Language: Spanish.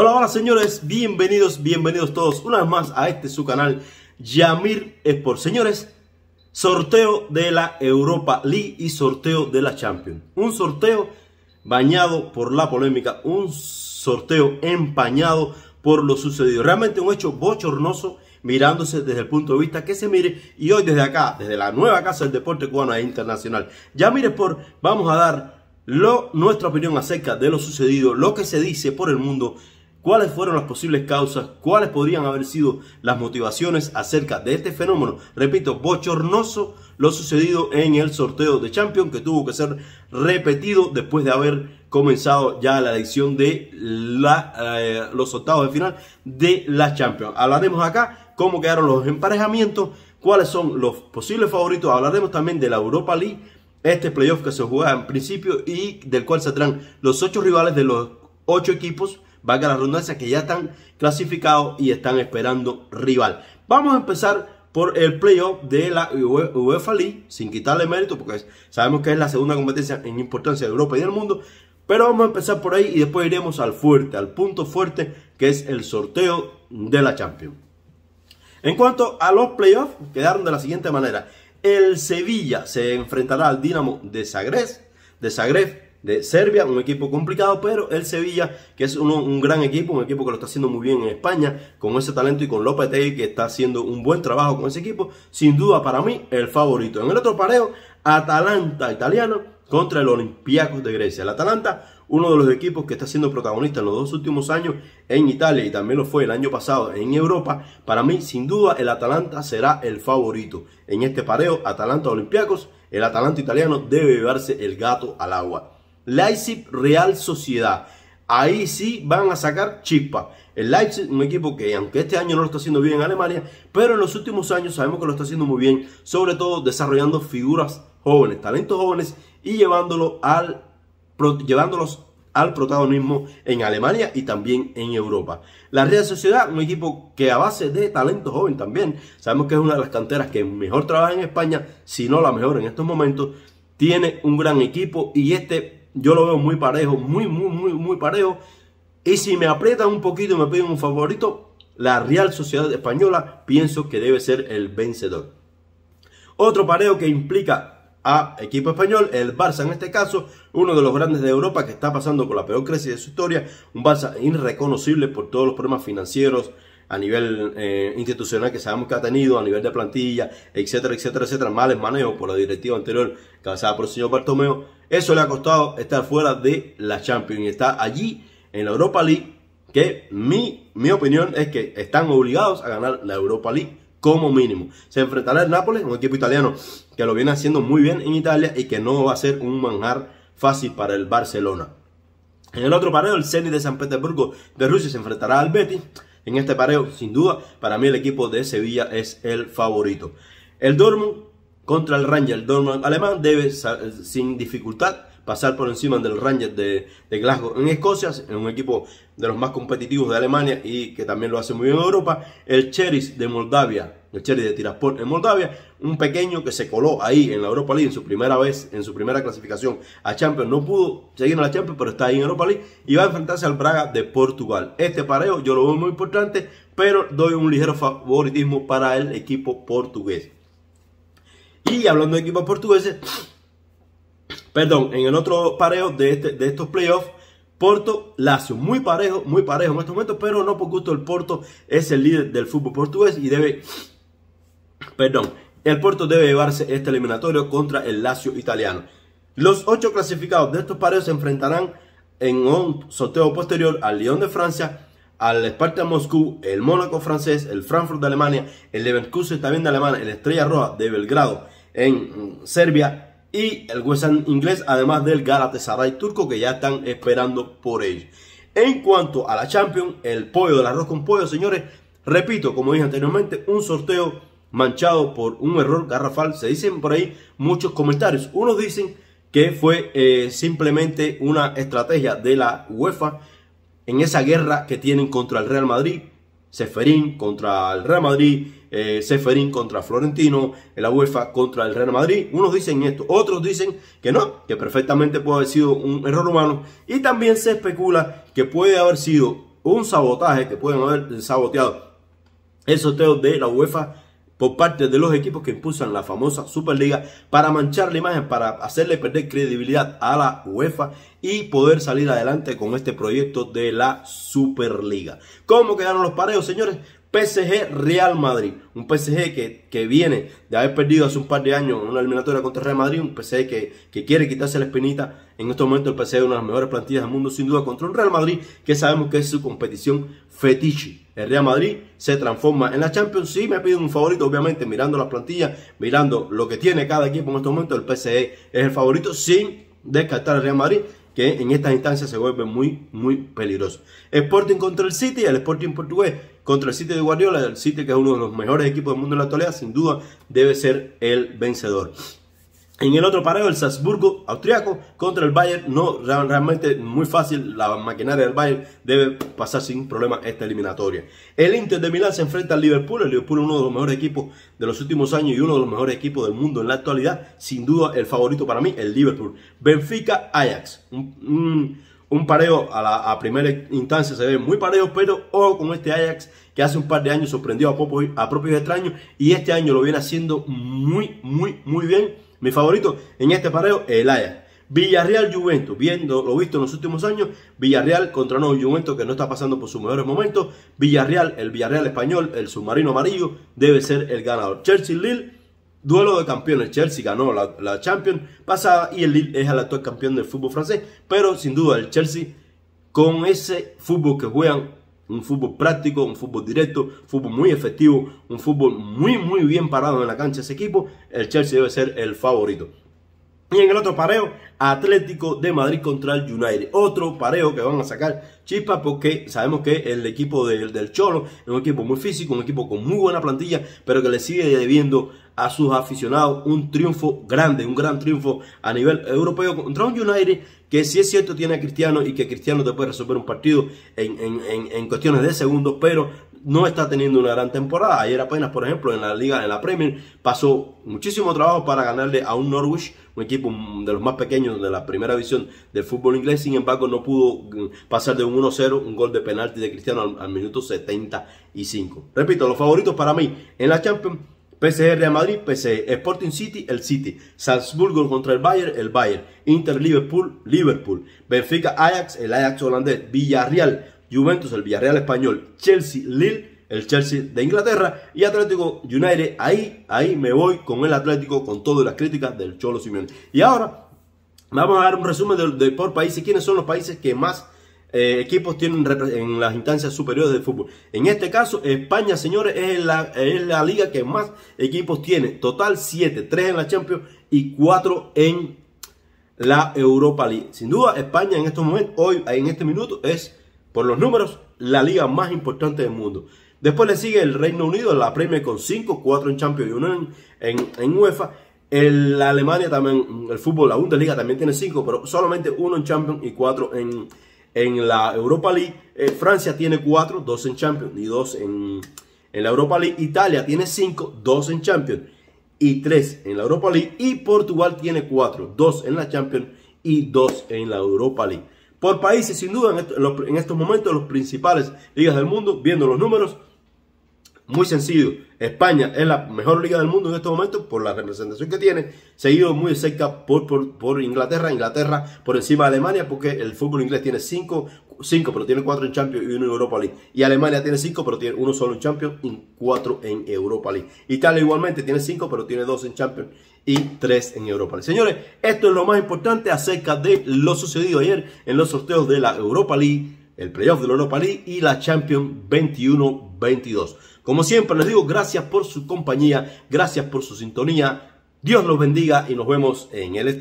Hola, hola señores, bienvenidos, bienvenidos todos una vez más a este su canal Yamir Sport. Señores, sorteo de la Europa League y sorteo de la Champions. Un sorteo bañado por la polémica, un sorteo empañado por lo sucedido. Realmente un hecho bochornoso mirándose desde el punto de vista que se mire y hoy desde acá, desde la nueva casa del deporte cubano e internacional. Yamir Sport, vamos a dar nuestra opinión acerca de lo sucedido, lo que se dice por el mundo cuáles fueron las posibles causas, cuáles podrían haber sido las motivaciones acerca de este fenómeno, repito, bochornoso, lo sucedido en el sorteo de Champions, que tuvo que ser repetido después de haber comenzado ya la edición de eh, los octavos de final de la Champions. Hablaremos acá cómo quedaron los emparejamientos, cuáles son los posibles favoritos, hablaremos también de la Europa League, este playoff que se juega en principio y del cual saldrán los ocho rivales de los ocho equipos valga la redundancia, que ya están clasificados y están esperando rival. Vamos a empezar por el playoff de la UEFA League, sin quitarle mérito, porque sabemos que es la segunda competencia en importancia de Europa y del mundo. Pero vamos a empezar por ahí y después iremos al fuerte, al punto fuerte, que es el sorteo de la Champions. En cuanto a los playoffs, quedaron de la siguiente manera. El Sevilla se enfrentará al Dinamo de de Zagreb de Serbia, un equipo complicado, pero el Sevilla, que es un gran equipo, un equipo que lo está haciendo muy bien en España, con ese talento y con Lopetegui, que está haciendo un buen trabajo con ese equipo, sin duda para mí el favorito. En el otro pareo, Atalanta italiano contra el Olympiacos de Grecia. El Atalanta, uno de los equipos que está siendo protagonista en los dos últimos años en Italia y también lo fue el año pasado en Europa, para mí sin duda el Atalanta será el favorito. En este pareo, Atalanta-Olympiacos, el Atalanta italiano debe llevarse el gato al agua. Leipzig Real Sociedad. Ahí sí van a sacar chispa. El Leipzig, un equipo que aunque este año no lo está haciendo bien en Alemania, pero en los últimos años sabemos que lo está haciendo muy bien, sobre todo desarrollando figuras jóvenes, talentos jóvenes y llevándolo al, llevándolos al protagonismo en Alemania y también en Europa. La Real Sociedad, un equipo que a base de talento joven también, sabemos que es una de las canteras que mejor trabaja en España, si no la mejor en estos momentos, tiene un gran equipo y este yo lo veo muy parejo, muy, muy, muy, muy parejo. Y si me aprietan un poquito y me piden un favorito, la Real Sociedad Española pienso que debe ser el vencedor. Otro pareo que implica a equipo español, el Barça en este caso, uno de los grandes de Europa que está pasando con la peor crisis de su historia, un Barça irreconocible por todos los problemas financieros, a nivel eh, institucional que sabemos que ha tenido, a nivel de plantilla, etcétera, etcétera, etcétera, males manejos por la directiva anterior causada por el señor Bartomeo, eso le ha costado estar fuera de la Champions y está allí en la Europa League, que mi, mi opinión es que están obligados a ganar la Europa League como mínimo. Se enfrentará el Nápoles, un equipo italiano que lo viene haciendo muy bien en Italia y que no va a ser un manjar fácil para el Barcelona. En el otro partido, el Zenit de San Petersburgo de Rusia se enfrentará al Betis en este pareo. Sin duda, para mí el equipo de Sevilla es el favorito. El Dortmund contra el Ranger. El Dortmund alemán debe sin dificultad pasar por encima del Rangers de, Glasgow en Escocia, en un equipo de los más competitivos de Alemania y que también lo hace muy bien en Europa. El Cheris de Moldavia el Chelsea de Tiraspol en Moldavia, un pequeño que se coló ahí en la Europa League en su primera vez, en su primera clasificación a Champions, no pudo seguir en la Champions, pero está ahí en Europa League y va a enfrentarse al Braga de Portugal. Este pareo yo lo veo muy importante, pero doy un ligero favoritismo para el equipo portugués. Y hablando de equipos portugueses, perdón, en el otro pareo de, este, de estos playoffs, Porto, Lazio, muy parejo, muy parejo en estos momentos, pero no por gusto el Porto es el líder del fútbol portugués y debe Perdón, el puerto debe llevarse este eliminatorio contra el Lazio italiano. Los ocho clasificados de estos partidos se enfrentarán en un sorteo posterior al Lyon de Francia, al Sparta Moscú, el Mónaco francés, el Frankfurt de Alemania, el Leverkusen también de Alemania, el Estrella Roja de Belgrado en mm, Serbia y el West Ham inglés, además del Galatasaray turco que ya están esperando por ellos. En cuanto a la Champions, el pollo del arroz con pollo, señores, repito, como dije anteriormente, un sorteo manchado por un error garrafal. Se dicen por ahí muchos comentarios. Unos dicen que fue eh, simplemente una estrategia de la UEFA en esa guerra que tienen contra el Real Madrid. Seferín contra el Real Madrid, eh, Seferín contra Florentino, eh, la UEFA contra el Real Madrid. Unos dicen esto, otros dicen que no, que perfectamente puede haber sido un error humano. Y también se especula que puede haber sido un sabotaje, que pueden haber saboteado el sorteo de la UEFA por parte de los equipos que impulsan la famosa Superliga para manchar la imagen, para hacerle perder credibilidad a la UEFA y poder salir adelante con este proyecto de la Superliga. ¿Cómo quedaron los pareos, señores? PSG Real Madrid. Un PSG que, viene de haber perdido hace un par de años en una eliminatoria contra Real Madrid. Un PSG que, quiere quitarse la espinita. En este momento el PSG es una de las mejores plantillas del mundo, sin duda, contra un Real Madrid que sabemos que es su competición fetiche. El Real Madrid se transforma en la Champions. Sí, me piden un favorito, obviamente, mirando las plantillas, mirando lo que tiene cada equipo en estos momento. El PSG es el favorito sin descartar al Real Madrid que en estas instancias se vuelve muy, muy peligroso. Sporting contra el City, el Sporting portugués contra el City de Guardiola, el City que es uno de los mejores equipos del mundo en la actualidad, sin duda debe ser el vencedor. En el otro pareo, el Salzburgo austriaco contra el Bayern. No, realmente muy fácil. La maquinaria del Bayern debe pasar sin problema esta eliminatoria. El Inter de Milán se enfrenta al Liverpool. El Liverpool es uno de los mejores equipos de los últimos años y uno de los mejores equipos del mundo en la actualidad. Sin duda, el favorito para mí, el Liverpool. Benfica, Ajax un pareo a, la, primera instancia se ve muy parejo, pero ojo con este Ajax que hace un par de años sorprendió a, a propios extraños y este año lo viene haciendo muy, muy, muy bien. Mi favorito en este pareo es el Ajax. Villarreal Juventus, viendo lo visto en los últimos años, Villarreal contra no Juventus que no está pasando por sus mejores momentos, Villarreal, el Villarreal español, el submarino amarillo, debe ser el ganador. Chelsea Lille Duelo de campeones. Chelsea ganó la, la, Champions pasada y el Lille es el actual campeón del fútbol francés. Pero sin duda el Chelsea, con ese fútbol que juegan, un fútbol práctico, un fútbol directo, fútbol muy efectivo, un fútbol muy, muy bien parado en la cancha ese equipo, el Chelsea debe ser el favorito. Y en el otro pareo, Atlético de Madrid contra el United. Otro pareo que van a sacar chispa porque sabemos que el equipo del, del, Cholo es un equipo muy físico, un equipo con muy buena plantilla, pero que le sigue debiendo a sus aficionados un triunfo grande, un gran triunfo a nivel europeo contra un United que si es cierto tiene a Cristiano y que Cristiano te puede resolver un partido en, en cuestiones de segundos, pero no está teniendo una gran temporada. Ayer apenas, por ejemplo, en la liga, en la Premier, pasó muchísimo trabajo para ganarle a un Norwich, un equipo de los más pequeños de la primera división del fútbol inglés. Sin embargo, no pudo mm, pasar de un 1-0, un gol de penalti de Cristiano al, minuto 75. Repito, los favoritos para mí en la Champions. PSG de Madrid, PSG, Sporting City, el City, Salzburgo contra el Bayern, el Bayern, Inter Liverpool, Liverpool, Benfica Ajax, el Ajax holandés, Villarreal, Juventus, el Villarreal español, Chelsea, Lille, el Chelsea de Inglaterra y Atlético United. Ahí, ahí me voy con el Atlético con todas las críticas del Cholo Simeone. Y ahora vamos a dar un resumen de, por países. ¿Quiénes son los países que más eh, equipos tienen en las instancias superiores de fútbol. En este caso, España, señores, es la, es la liga que más equipos tiene. Total 7, 3 en la Champions y 4 en la Europa League. Sin duda, España en estos momentos, hoy, en este minuto, es por los números, la liga más importante del mundo. Después le sigue el Reino Unido, la Premier con 5, 4 en Champions y 1 en, UEFA. El, la Alemania también, el fútbol, la Bundesliga también tiene 5, pero solamente 1 en Champions y 4 en, la Europa League. Eh, Francia tiene 4, 2 en Champions y 2 en la Europa League. Italia tiene 5, 2 en Champions y 3 en la Europa League. Y Portugal tiene 4, 2 en la Champions y 2 en la Europa League por países, sin duda, en estos momentos los principales ligas del mundo, viendo los números, muy sencillo. España es la mejor liga del mundo en estos momentos por la representación que tiene, seguido muy cerca por, Inglaterra, Inglaterra por encima de Alemania, porque el fútbol inglés tiene 5, cinco, pero tiene 4 en Champions y 1 en Europa League. Y Alemania tiene 5, pero tiene uno solo en Champions y 4 en Europa League. Italia igualmente tiene 5, pero tiene 2 en Champions y 3 en Europa League. Señores, esto es lo más importante acerca de lo sucedido ayer en los sorteos de la Europa League, el playoff de la Europa League y la Champions 21-22. Como siempre les digo, gracias por su compañía, gracias por su sintonía. Dios los bendiga y nos vemos en el estado.